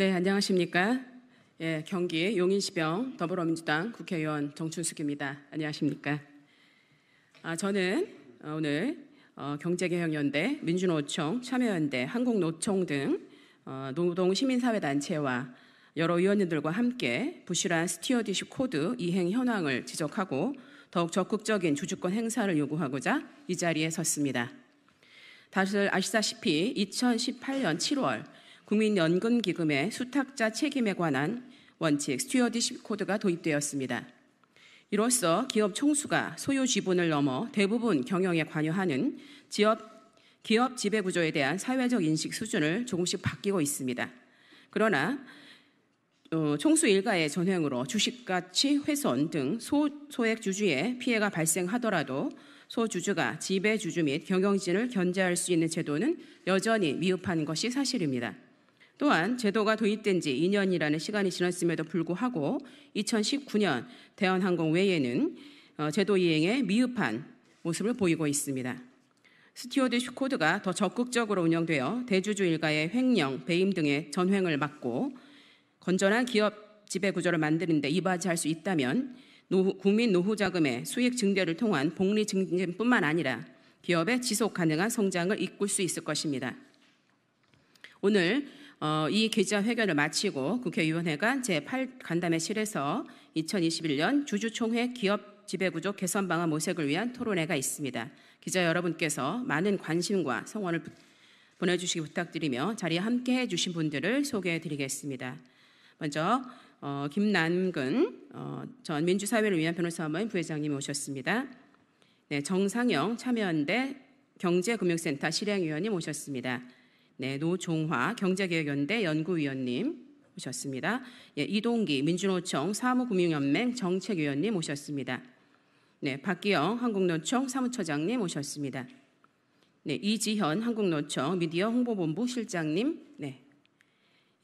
네, 안녕하십니까? 예, 경기 용인시병 더불어민주당 국회의원 정춘숙입니다. 안녕하십니까? 아, 저는 어, 오늘 어, 경제개혁연대, 민주노총, 참여연대, 한국노총 등 어, 노동시민사회단체와 여러 위원님들과 함께 부실한 스티어디십 코드 이행 현황을 지적하고 더욱 적극적인 주주권 행사를 요구하고자 이 자리에 섰습니다. 다들 아시다시피 2018년 7월 국민연금기금의 수탁자 책임에 관한 원칙 스튜어디십 코드가 도입되었습니다. 이로써 기업 총수가 소유 지분을 넘어 대부분 경영에 관여하는 지업, 기업 지배 구조에 대한 사회적 인식 수준을 조금씩 바뀌고 있습니다. 그러나 어, 총수 일가의 전횡으로 주식가치 훼손 등 소, 소액 주주의 피해가 발생하더라도 소주주가 지배주주 및 경영진을 견제할 수 있는 제도는 여전히 미흡한 것이 사실입니다. 또한 제도가 도입된 지 2년이라는 시간이 지났음에도 불구하고 2019년 대한항공 외에는 어, 제도 이행에 미흡한 모습을 보이고 있습니다. 스티어드슈 코드가 더 적극적으로 운영되어 대주주 일가의 횡령, 배임 등의 전횡을 막고 건전한 기업 지배 구조를 만드는 데 이바지할 수 있다면 노후, 국민 노후 자금의 수익 증대를 통한 복리 증진뿐만 아니라 기업의 지속 가능한 성장을 이끌 수 있을 것입니다. 오늘 어, 이 기자 회견을 마치고 국회의원회가 제8간담회실에서 2021년 주주총회 기업 지배구조 개선 방안 모색을 위한 토론회가 있습니다. 기자 여러분께서 많은 관심과 성원을 보내주시기 부탁드리며 자리에 함께해 주신 분들을 소개해드리겠습니다. 먼저 어, 김남근 어, 전 민주사회를 위한 변호사원 부회장님 오셨습니다. 네, 정상영 참여연대 경제금융센터 실행위원님 오셨습니다. 네, 노종화 경제개혁연대 연구위원님 오셨습니다. 예, 이동기 민주노총 사무금융연맹 정책위원님 오셨습니다. 네, 박기영 한국노총 사무처장님 오셨습니다. 네, 이지현 한국노총 미디어 홍보본부 실장님, 네,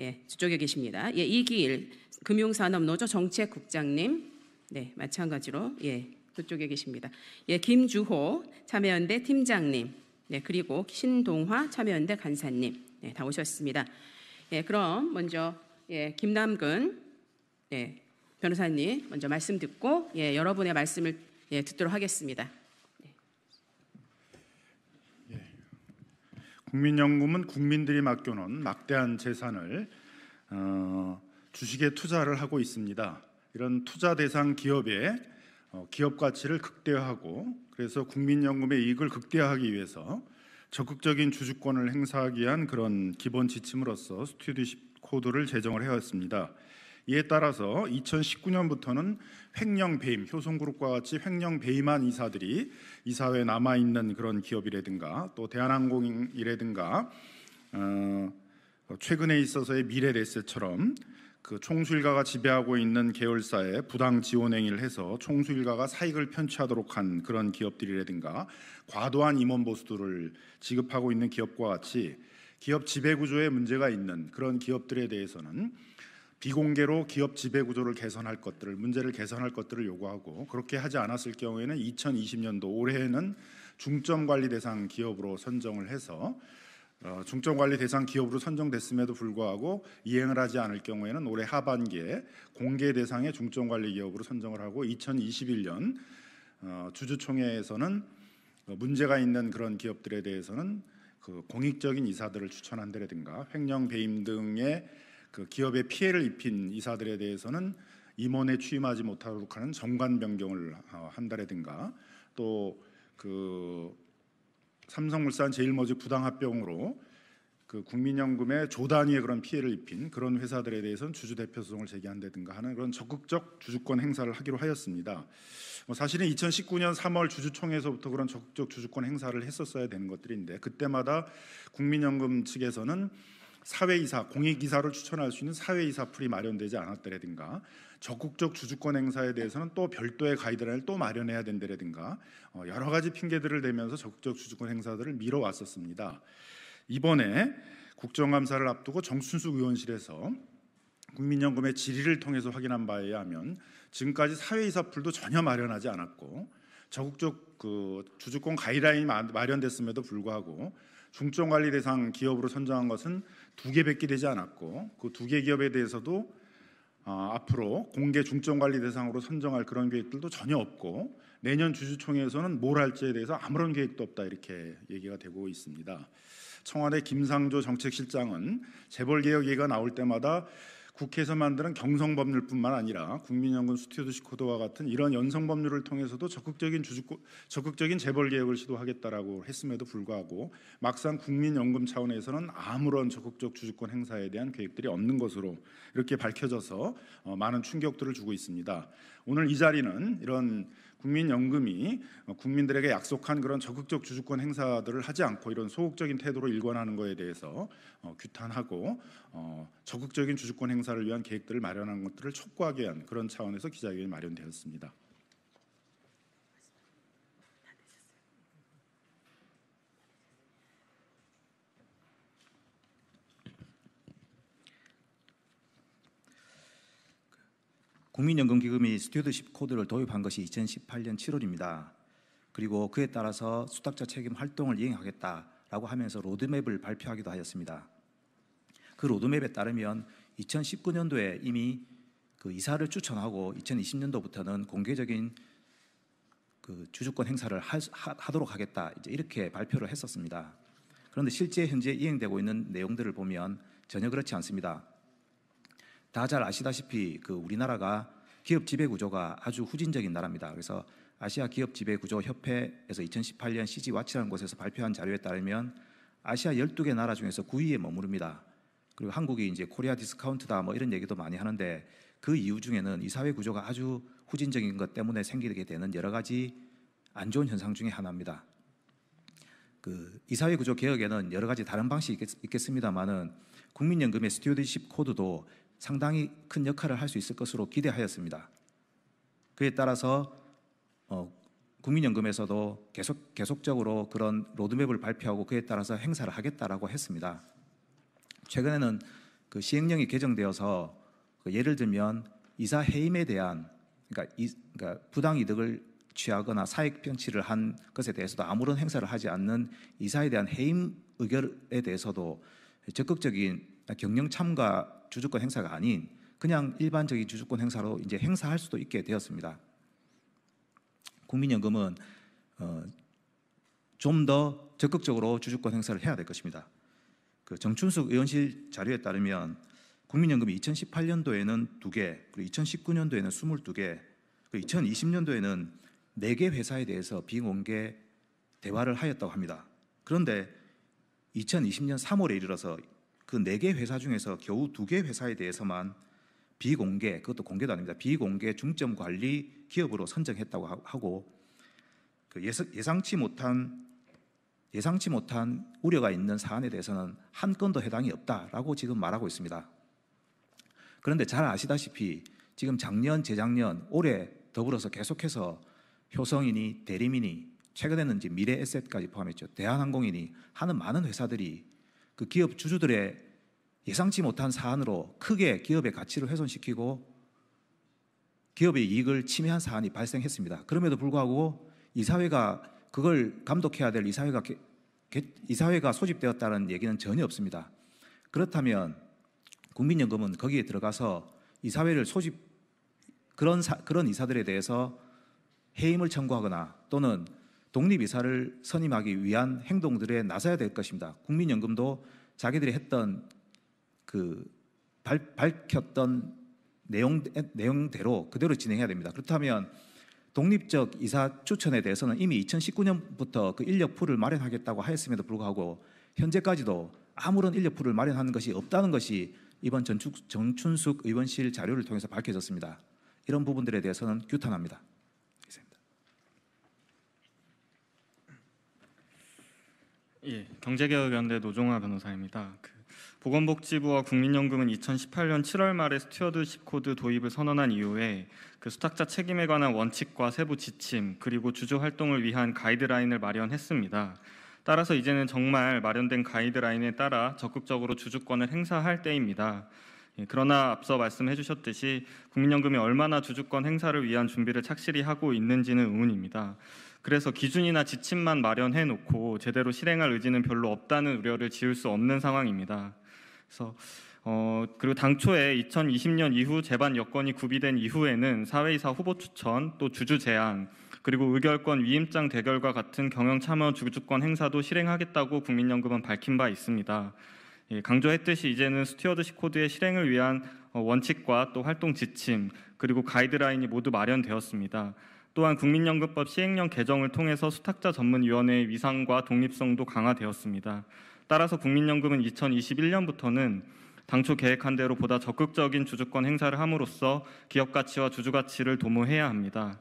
예, 저쪽에 계십니다. 예, 이기일 금융산업노조 정책국장님, 네, 마찬가지로 예, 저쪽에 계십니다. 예, 김주호 참여연대 팀장님, 네, 그리고 신동화 참여연대 간사님 네, 다 오셨습니다. 예, 그럼 먼저 예, 김남근 예, 변호사님 먼저 말씀 듣고 예, 여러분의 말씀을 예, 듣도록 하겠습니다. 예. 예. 국민연금은 국민들이 맡겨놓은 막대한 재산을 어, 주식에 투자를 하고 있습니다. 이런 투자 대상 기업의 어, 기업 가치를 극대화하고 그래서 국민연금의 이익을 극대화하기 위해서 적극적인 주주권을 행사하기 위한 그런 기본 지침으로서 스튜디십 코드를 제정을 해왔습니다. 이에 따라서 2019년부터는 횡령 배임, 효성그룹과 같이 횡령 배임한 이사들이 이사회에 남아 있는 그런 기업이라든가 또 대한항공이라든가 어, 최근에 있어서의 미래레셋처럼 그 총수일가가 지배하고 있는 계열사에 부당 지원 행위를 해서 총수일가가 사익을 편취하도록 한 그런 기업들이라든가 과도한 임원 보수들을 지급하고 있는 기업과 같이 기업 지배 구조에 문제가 있는 그런 기업들에 대해서는 비공개로 기업 지배 구조를 개선할 것들을 문제를 개선할 것들을 요구하고 그렇게 하지 않았을 경우에는 2020년도 올해에는 중점 관리 대상 기업으로 선정을 해서 어, 중점관리 대상 기업으로 선정됐음에도 불구하고 이행을 하지 않을 경우에는 올해 하반기에 공개 대상의 중점관리 기업으로 선정을 하고 2021년 어, 주주총회에서는 어, 문제가 있는 그런 기업들에 대해서는 그 공익적인 이사들을 추천한다든가 횡령 배임 등의 그 기업에 피해를 입힌 이사들에 대해서는 임원에 취임하지 못하도록 하는 정관 변경을 한다든가 또그 삼성물산 제일모직 부당합병으로 그 국민연금의 조 단위의 그런 피해를 입힌 그런 회사들에 대해서는 주주 대표 소송을 제기한다든가 하는 그런 적극적 주주권 행사를 하기로 하였습니다. 뭐 사실은 2019년 3월 주주총회에서부터 그런 적극적 주주권 행사를 했었어야 되는 것들인데 그때마다 국민연금 측에서는 사회이사 공익이사를 추천할 수 있는 사회이사 풀이 마련되지 않았다든가 적극적 주주권 행사에 대해서는 또 별도의 가이드라인을 또 마련해야 된다든가 어, 여러 가지 핑계들을 대면서 적극적 주주권 행사들을 미뤄왔었습니다. 이번에 국정감사를 앞두고 정순숙 의원실에서 국민연금의 질의를 통해서 확인한 바에 의하면 지금까지 사회이사풀도 전혀 마련하지 않았고 적극적 그 주주권 가이드라인이 마련됐음에도 불구하고 중점관리 대상 기업으로 선정한 것은 두 개밖에 되지 않았고 그 두 개 기업에 대해서도 어, 앞으로 공개 중점 관리 대상으로 선정할 그런 계획들도 전혀 없고 내년 주주총회에서는 뭘 할지에 대해서 아무런 계획도 없다 이렇게 얘기가 되고 있습니다. 청와대 김상조 정책실장은 재벌 개혁 얘기가 나올 때마다 국회에서 만드는 경성 법률뿐만 아니라 국민연금 스튜어드시 코드와 같은 이런 연성 법률을 통해서도 적극적인 주주 적극적인 재벌 개혁을 시도하겠다라고 했음에도 불구하고 막상 국민연금 차원에서는 아무런 적극적 주주권 행사에 대한 계획들이 없는 것으로 이렇게 밝혀져서 어, 많은 충격들을 주고 있습니다. 오늘 이 자리는 이런 국민연금이 국민들에게 약속한 그런 적극적 주주권 행사들을 하지 않고 이런 소극적인 태도로 일관하는 것에 대해서 어, 규탄하고 어, 적극적인 주주권 행사를 위한 계획들을 마련한 것들을 촉구하게 한 그런 차원에서 기자회견이 마련되었습니다. 국민연금기금이 스튜어드십 코드를 도입한 것이 2018년 7월입니다. 그리고 그에 따라서 수탁자 책임 활동을 이행하겠다라고 하면서 로드맵을 발표하기도 하였습니다. 그 로드맵에 따르면 2019년도에 이미 그 이사를 추천하고 2020년도부터는 공개적인 그 주주권 행사를 하, 하도록 하겠다 이제 이렇게 발표를 했었습니다. 그런데 실제 현재 이행되고 있는 내용들을 보면 전혀 그렇지 않습니다. 다잘 아시다시피 그 우리나라가 기업 지배 구조가 아주 후진적인 나라입니다. 그래서 아시아 기업 지배 구조 협회에서 2018년 CG 와치라는 곳에서 발표한 자료에 따르면 아시아 12개 나라 중에서 9위에 머무릅니다. 그리고 한국이 이제 코리아 디스카운트다 뭐 이런 얘기도 많이 하는데 그 이유 중에는 이 사회 구조가 아주 후진적인 것 때문에 생기게 되는 여러 가지 안 좋은 현상 중의 하나입니다. 그 이사회 구조 개혁에는 여러 가지 다른 방식이 있겠, 습니다만은 국민연금의 스튜어디십 코드도 상당히 큰 역할을 할 수 있을 것으로 기대하였습니다. 그에 따라서 어, 국민연금에서도 계속 계속적으로 그런 로드맵을 발표하고 그에 따라서 행사를 하겠다라고 했습니다. 최근에는 그 시행령이 개정되어서 그 예를 들면 이사 해임에 대한 그러니까, 이, 그러니까 부당 이득을 취하거나 사익 편취를 한 것에 대해서도 아무런 행사를 하지 않는 이사에 대한 해임 의결에 대해서도 적극적인 그러니까 경영 참가 주주권 행사가 아닌 그냥 일반적인 주주권 행사로 이제 행사할 수도 있게 되었습니다. 국민연금은 어, 좀더 적극적으로 주주권 행사를 해야 될 것입니다. 그 정춘숙 의원실 자료에 따르면 국민연금이 2018년도에는 2개, 그리고 2019년도에는 22개, 그리고 2020년도에는 4개 회사에 대해서 비공개 대화를 하였다고 합니다. 그런데 2020년 3월에 이르러서 그네개 회사 중에서 겨우 두 개 회사에 대해서만 비공개 그것도 공개도 아닙니다. 비공개 중점 관리 기업으로 선정했다고 하고 그 예상치 못한 예상치 못한 우려가 있는 사안에 대해서는 한 건도 해당이 없다라고 지금 말하고 있습니다. 그런데 잘 아시다시피 지금 작년, 재작년, 올해 더불어서 계속해서 효성이니 대리민이 최근에는 이제 미래에셋까지 포함했죠. 대한항공이니 하는 많은 회사들이 그 기업 주주들의 예상치 못한 사안으로 크게 기업의 가치를 훼손시키고 기업의 이익을 침해한 사안이 발생했습니다. 그럼에도 불구하고 이사회가 그걸 감독해야 될 이사회가 개, 개, 이사회가 소집되었다는 얘기는 전혀 없습니다. 그렇다면 국민연금은 거기에 들어가서 이사회를 소집 그런 사, 그런 이사들에 대해서 해임을 청구하거나 또는 독립이사를 선임하기 위한 행동들에 나서야 될 것입니다. 국민연금도 자기들이 했던 그 발, 밝혔던 내용 내용대로 그대로 진행해야 됩니다. 그렇다면 독립적 이사 추천에 대해서는 이미 2019년부터 그 인력 풀을 마련하겠다고 하였음에도 불구하고 현재까지도 아무런 인력 풀을 마련하는 것이 없다는 것이 이번 전축, 정춘숙 의원실 자료를 통해서 밝혀졌습니다. 이런 부분들에 대해서는 규탄합니다. 예, 경제개혁연대 노종화 변호사입니다. 그 보건복지부와 국민연금은 2018년 7월 말에 스튜어드십 코드 도입을 선언한 이후에 그 수탁자 책임에 관한 원칙과 세부 지침 그리고 주주 활동을 위한 가이드라인을 마련했습니다. 따라서 이제는 정말 마련된 가이드라인에 따라 적극적으로 주주권을 행사할 때입니다. 예, 그러나 앞서 말씀해 주셨듯이 국민연금이 얼마나 주주권 행사를 위한 준비를 착실히 하고 있는지는 의문입니다. 그래서 기준이나 지침만 마련해 놓고 제대로 실행할 의지는 별로 없다는 우려를 지울 수 없는 상황입니다. 그래서 어, 그리고 당초에 2020년 이후 재반 여건이 구비된 이후에는 사회이사 후보 추천, 또 주주 제안, 그리고 의결권 위임장 대결과 같은 경영 참여 주주권 행사도 실행하겠다고 국민연금은 밝힌 바 있습니다. 예, 강조했듯이 이제는 스튜어드십 코드의 실행을 위한 어, 원칙과 또 활동 지침 그리고 가이드라인이 모두 마련되었습니다. 또한 국민연금법 시행령 개정을 통해서 수탁자 전문위원회의 위상과 독립성도 강화되었습니다. 따라서 국민연금은 2021년부터는 당초 계획한 대로 보다 적극적인 주주권 행사를 함으로써 기업 가치와 주주 가치를 도모해야 합니다.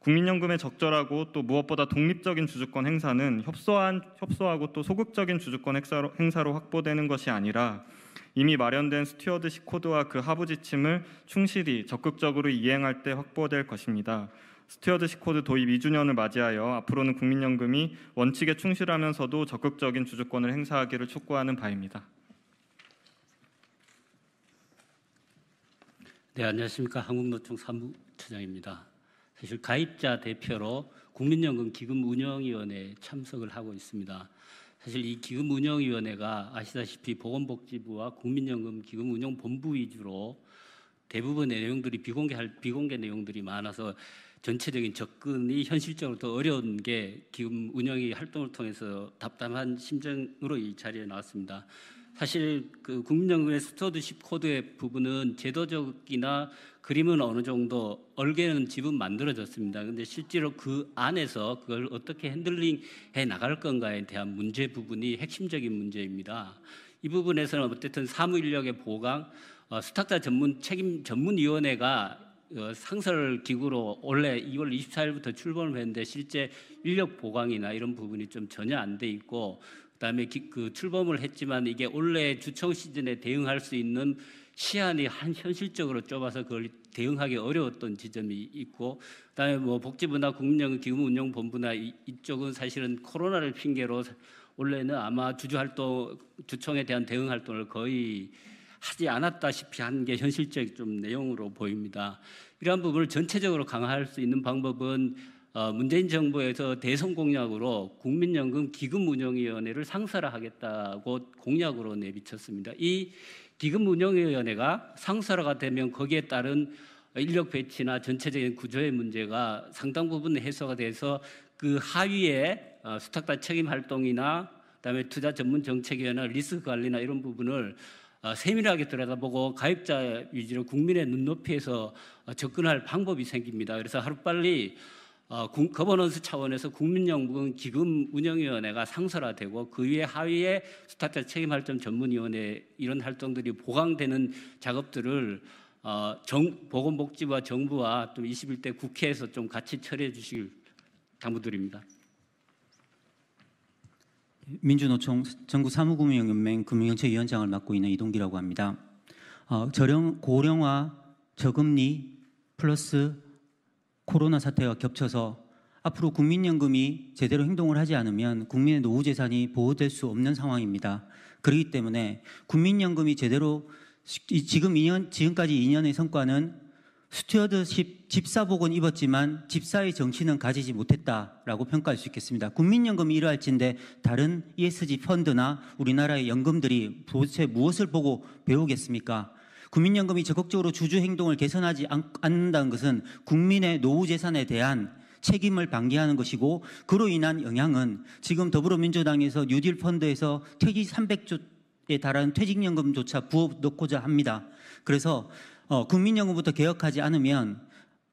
국민연금의 적절하고 또 무엇보다 독립적인 주주권 행사는 협소한 협소하고 또 소극적인 주주권 행사로, 행사로 확보되는 것이 아니라 이미 마련된 스튜어드십 코드와 그 하부 지침을 충실히 적극적으로 이행할 때 확보될 것입니다. 스튜어드십 코드 도입 2주년을 맞이하여 앞으로는 국민연금이 원칙에 충실하면서도 적극적인 주주권을 행사하기를 촉구하는 바입니다. 네, 안녕하십니까. 한국노총 사무처장입니다. 사실 가입자 대표로 국민연금 기금운영위원회에 참석을 하고 있습니다. 사실 이 기금운영위원회가 아시다시피 보건복지부와 국민연금 기금운영본부 위주로 대부분의 내용들이 비공개할 비공개 내용들이 많아서 전체적인 접근이 현실적으로 더 어려운 게 기금 운영이 활동을 통해서 답답한 심정으로 이 자리에 나왔습니다. 사실 그 국민연금의 스튜어드십 코드의 부분은 제도적이나 그림은 어느 정도 얼개는 집은 만들어졌습니다. 근데 실제로 그 안에서 그걸 어떻게 핸들링 해 나갈 건가에 대한 문제 부분이 핵심적인 문제입니다. 이 부분에서는 어쨌든 사무 인력의 보강, 어, 수탁자 전문 책임 전문위원회가 어, 상설 기구로 원래 2월 24일부터 출범을 했는데 실제 인력 보강이나 이런 부분이 좀 전혀 안 돼 있고 그다음에 기, 그 출범을 했지만 이게 원래 주청 시즌에 대응할 수 있는 시한이 한 현실적으로 좁아서 그걸 대응하기 어려웠던 지점이 있고 그다음에 뭐 복지부나 국민연금기금운용본부나 이, 쪽은 사실은 코로나를 핑계로 원래는 아마 주주 활동 주청에 대한 대응 활동을 거의 하지 않았다시피 한 게 현실적 좀 내용으로 보입니다. 이러한 부분을 전체적으로 강화할 수 있는 방법은 어, 문재인 정부에서 대선 공약으로 국민연금 기금운용위원회를 상설화하겠다고 공약으로 내비쳤습니다. 이 기금운용위원회가 상설화가 되면 거기에 따른 인력 배치나 전체적인 구조의 문제가 상당 부분 해소가 돼서 그 하위에 어, 수탁자 책임 활동이나 그다음에 투자 전문 정책위원회 리스크 관리나 이런 부분을 어, 세밀하게 들여다보고 가입자 위주로 국민의 눈높이에서 어, 접근할 방법이 생깁니다. 그래서 하루빨리 어, 거버넌스 차원에서 국민연금 기금 운영위원회가 상설화되고 그 위에 하위에 스타트 책임활동 전문위원회 이런 활동들이 보강되는 작업들을 어, 정, 보건복지부와 정부와 또 21대 국회에서 좀 같이 처리해 주시길 당부드립니다. 민주노총 전국 사무금융연맹 금융연체 위원장을 맡고 있는 이동기라고 합니다. 어, 저령 고령화 저금리 플러스 코로나 사태가 겹쳐서 앞으로 국민연금이 제대로 행동을 하지 않으면 국민의 노후 재산이 보호될 수 없는 상황입니다. 그렇기 때문에 국민연금이 제대로 지금 2년 지금까지 2년의 성과는 스튜어드십 집사복은 입었지만 집사의 정신은 가지지 못했다라고 평가할 수 있겠습니다. 국민연금이 이러할진데 다른 ESG 펀드나 우리나라의 연금들이 도대체 무엇을 보고 배우겠습니까? 국민연금이 적극적으로 주주 행동을 개선하지 않, 는다는 것은 국민의 노후 재산에 대한 책임을 방기하는 것이고 그로 인한 영향은 지금 더불어민주당에서 뉴딜 펀드에서 퇴직 300조에 달하는 퇴직연금조차 부어 놓고자 합니다. 그래서 어, 국민연금부터 개혁하지 않으면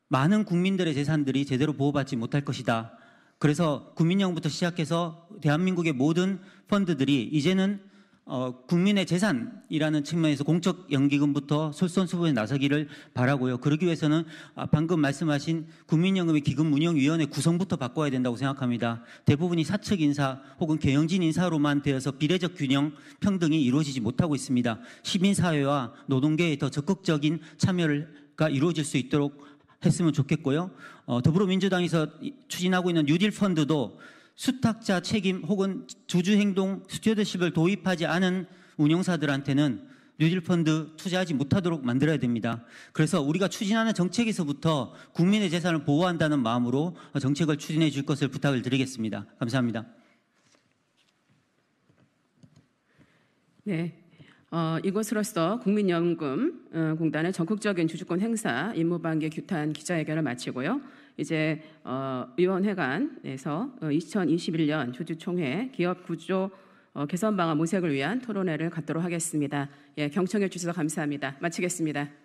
많은 국민들의 재산들이 제대로 보호받지 못할 것이다. 그래서 국민연금부터 시작해서 대한민국의 모든 펀드들이 이제는 어, 국민의 재산이라는 측면에서 공적 연기금부터 솔선수범에 나서기를 바라고요. 그러기 위해서는 아, 방금 말씀하신 국민연금의 기금운영위원회 구성부터 바꿔야 된다고 생각합니다. 대부분이 사측 인사 혹은 개영진 인사로만 되어서 비례적 균형 평등이 이루어지지 못하고 있습니다. 시민사회와 노동계의 더 적극적인 참여가 이루어질 수 있도록 했으면 좋겠고요. 어, 더불어민주당에서 추진하고 있는 뉴딜 펀드도 수탁자 책임 혹은 주주행동 스튜어드십을 도입하지 않은 운영사들한테는 뉴딜펀드 투자하지 못하도록 만들어야 됩니다. 그래서 우리가 추진하는 정책에서부터 국민의 재산을 보호한다는 마음으로 정책을 추진해 줄 것을 부탁을 드리겠습니다. 감사합니다. 네. 어, 이것으로서 국민연금공단의 어, 적극적인 주주권 행사 임무방계 규탄 기자회견을 마치고요. 이제 어, 위원회관에서 2021년 어, 주주총회 기업 구조 어, 개선 방안 모색을 위한 토론회를 갖도록 하겠습니다. 예, 경청해 주셔서 감사합니다. 마치겠습니다.